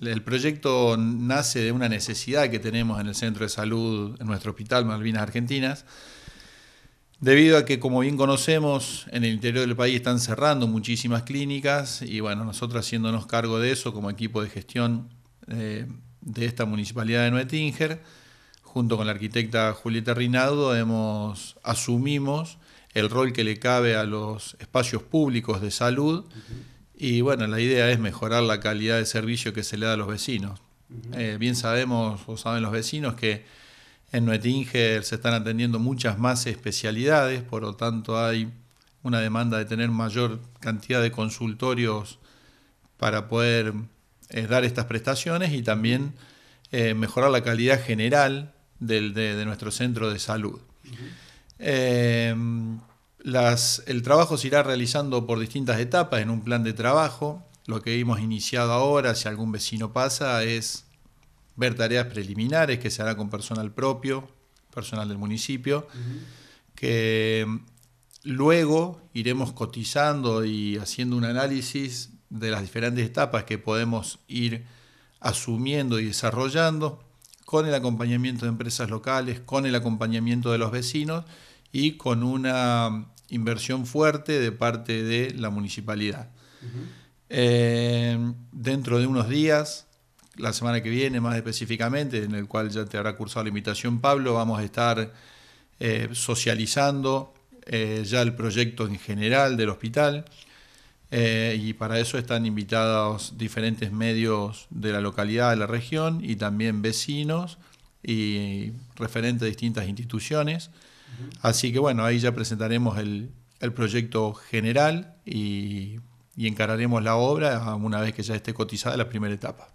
El proyecto nace de una necesidad que tenemos en el centro de salud, en nuestro hospital Malvinas Argentinas, debido a que, como bien conocemos, en el interior del país están cerrando muchísimas clínicas y bueno, nosotros haciéndonos cargo de eso como equipo de gestión eh, de esta municipalidad de Nuetinger, junto con la arquitecta Julieta Rinaldo, hemos, asumimos el rol que le cabe a los espacios públicos de salud. Y bueno, la idea es mejorar la calidad de servicio que se le da a los vecinos. Eh, bien sabemos o saben los vecinos que en Nuetinge se están atendiendo muchas más especialidades, por lo tanto hay una demanda de tener mayor cantidad de consultorios para poder eh, dar estas prestaciones y también eh, mejorar la calidad general de, nuestro centro de salud el trabajo se irá realizando por distintas etapas en un plan de trabajo. Lo que hemos iniciado ahora, si algún vecino pasa, es ver tareas preliminares que se hará con personal propio, personal del municipio, que mm, luego iremos cotizando y haciendo un análisis de las diferentes etapas que podemos ir asumiendo y desarrollando con el acompañamiento de empresas locales, con el acompañamiento de los vecinos y con una inversión fuerte de parte de la municipalidad. Eh, dentro de unos días, la semana que viene más específicamente, en el cual ya te habrá cursado la invitación Pablo, vamos a estar eh, socializando eh, ya el proyecto en general del hospital. y para eso están invitados diferentes medios de la localidad, de la región y también vecinos y referentes de distintas instituciones. Así que bueno, ahí ya presentaremos el, el proyecto general y, y encararemos la obra una vez que ya esté cotizada la primera etapa.